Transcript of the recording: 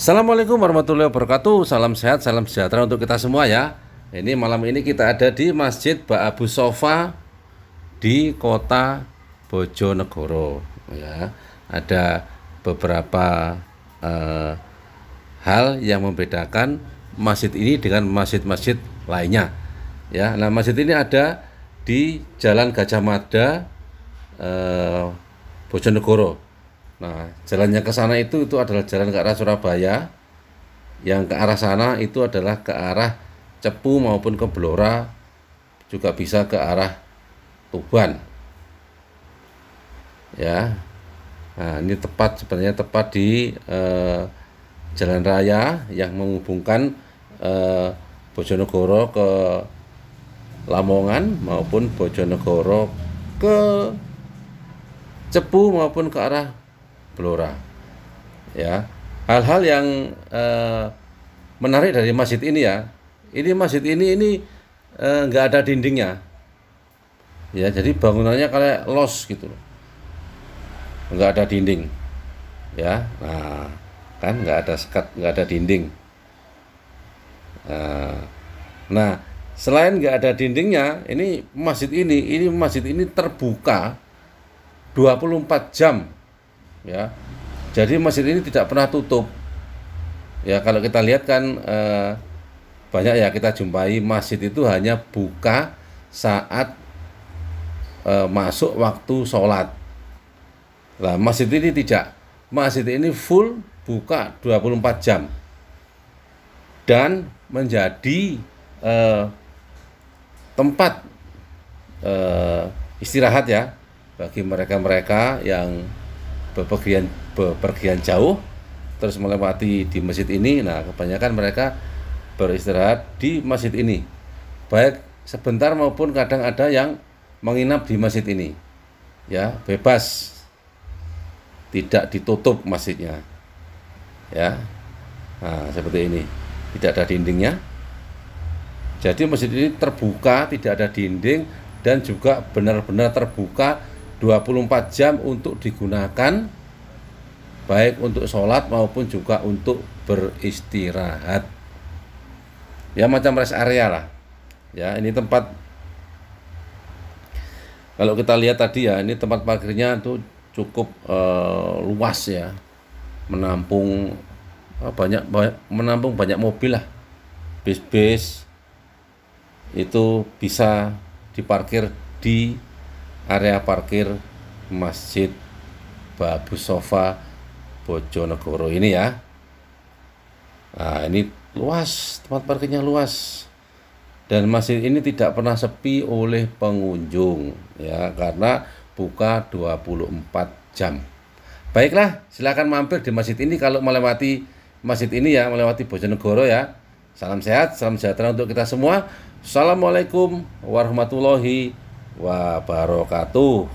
Assalamualaikum warahmatullahi wabarakatuh Salam sehat, salam sejahtera untuk kita semua ya Ini malam ini kita ada di Masjid Ba'abu Sofa Di kota Bojonegoro ya. Ada beberapa eh, hal yang membedakan masjid ini dengan masjid-masjid lainnya ya. Nah masjid ini ada di Jalan Gajah Mada eh, Bojonegoro Nah, jalannya ke sana itu itu adalah jalan ke arah Surabaya. Yang ke arah sana itu adalah ke arah Cepu maupun ke Blora juga bisa ke arah Tuban. Ya. Nah, ini tepat sebenarnya tepat di eh, jalan raya yang menghubungkan eh, Bojonegoro ke Lamongan maupun Bojonegoro ke Cepu maupun ke arah Blora. Ya. Hal-hal yang eh, menarik dari masjid ini ya. Ini masjid ini ini eh, nggak eh, ada dindingnya. Ya, jadi bangunannya kayak los gitu loh. Nggak ada dinding. Ya. Nah, kan nggak ada sekat, nggak ada dinding. Eh, nah, selain nggak ada dindingnya, ini masjid ini, ini masjid ini terbuka 24 jam ya jadi masjid ini tidak pernah tutup ya kalau kita lihat kan eh, banyak ya kita jumpai masjid itu hanya buka saat eh, masuk waktu sholat nah masjid ini tidak masjid ini full buka 24 jam dan menjadi eh, tempat eh, istirahat ya bagi mereka-mereka yang bepergian bepergian jauh terus melewati di masjid ini nah kebanyakan mereka beristirahat di masjid ini baik sebentar maupun kadang ada yang menginap di masjid ini ya bebas tidak ditutup masjidnya ya nah, seperti ini tidak ada dindingnya jadi masjid ini terbuka tidak ada dinding dan juga benar-benar terbuka 24 jam untuk digunakan baik untuk sholat maupun juga untuk beristirahat ya macam rest area lah ya ini tempat kalau kita lihat tadi ya ini tempat parkirnya itu cukup eh, luas ya menampung eh, banyak, banyak menampung banyak mobil lah bis-bis itu bisa diparkir di area parkir Masjid Babu Sofa Bojonegoro ini ya. Nah, ini luas, tempat parkirnya luas. Dan masjid ini tidak pernah sepi oleh pengunjung ya, karena buka 24 jam. Baiklah, silakan mampir di masjid ini kalau melewati masjid ini ya, melewati Bojonegoro ya. Salam sehat, salam sejahtera untuk kita semua. Assalamualaikum warahmatullahi wabarakatuh wabarakatuh.